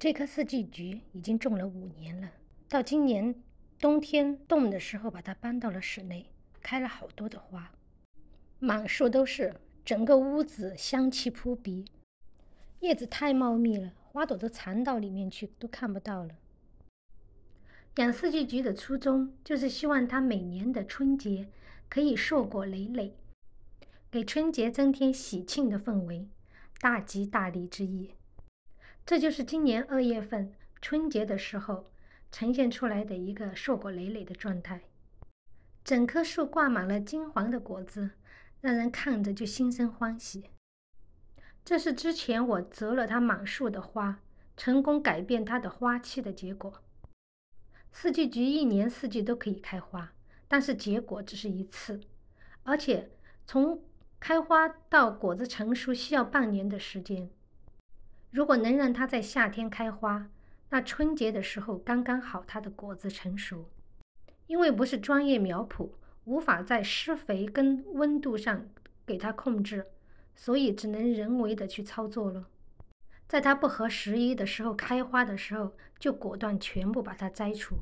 这棵四季菊已经种了五年了，到今年冬天冻的时候，把它搬到了室内，开了好多的花，满树都是，整个屋子香气扑鼻，叶子太茂密了，花朵都藏到里面去，都看不到了。养四季菊的初衷就是希望它每年的春节可以硕果累累，给春节增添喜庆的氛围，大吉大利之意。这就是今年二月份春节的时候呈现出来的一个硕果累累的状态，整棵树挂满了金黄的果子，让人看着就心生欢喜。这是之前我折了它满树的花，成功改变它的花期的结果。四季菊一年四季都可以开花，但是结果只是一次，而且从开花到果子成熟需要半年的时间。如果能让它在夏天开花，那春节的时候刚刚好，它的果子成熟。因为不是专业苗圃，无法在施肥跟温度上给它控制，所以只能人为的去操作了。在它不合时宜的时候开花的时候，就果断全部把它摘除。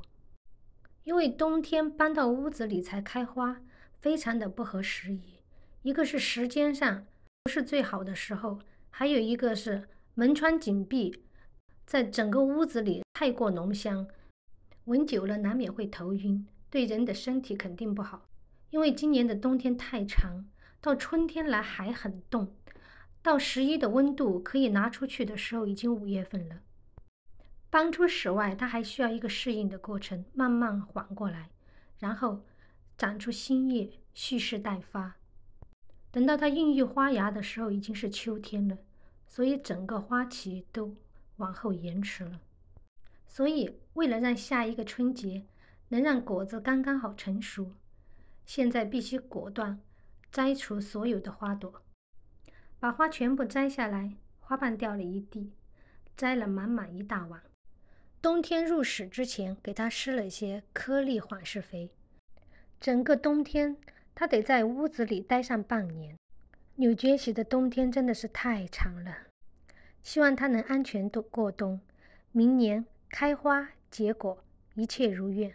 因为冬天搬到屋子里才开花，非常的不合时宜。一个是时间上不是最好的时候，还有一个是。门窗紧闭，在整个屋子里太过浓香，闻久了难免会头晕，对人的身体肯定不好。因为今年的冬天太长，到春天来还很冻，到十一的温度可以拿出去的时候，已经五月份了。搬出室外，它还需要一个适应的过程，慢慢缓过来，然后长出新叶，蓄势待发。等到它孕育花芽的时候，已经是秋天了。所以整个花期都往后延迟了。所以为了让下一个春节能让果子刚刚好成熟，现在必须果断摘除所有的花朵，把花全部摘下来，花瓣掉了一地，摘了满满一大碗。冬天入室之前，给它施了一些颗粒缓释肥。整个冬天，它得在屋子里待上半年。纽卷喜的冬天真的是太长了，希望它能安全度过冬，明年开花结果，一切如愿。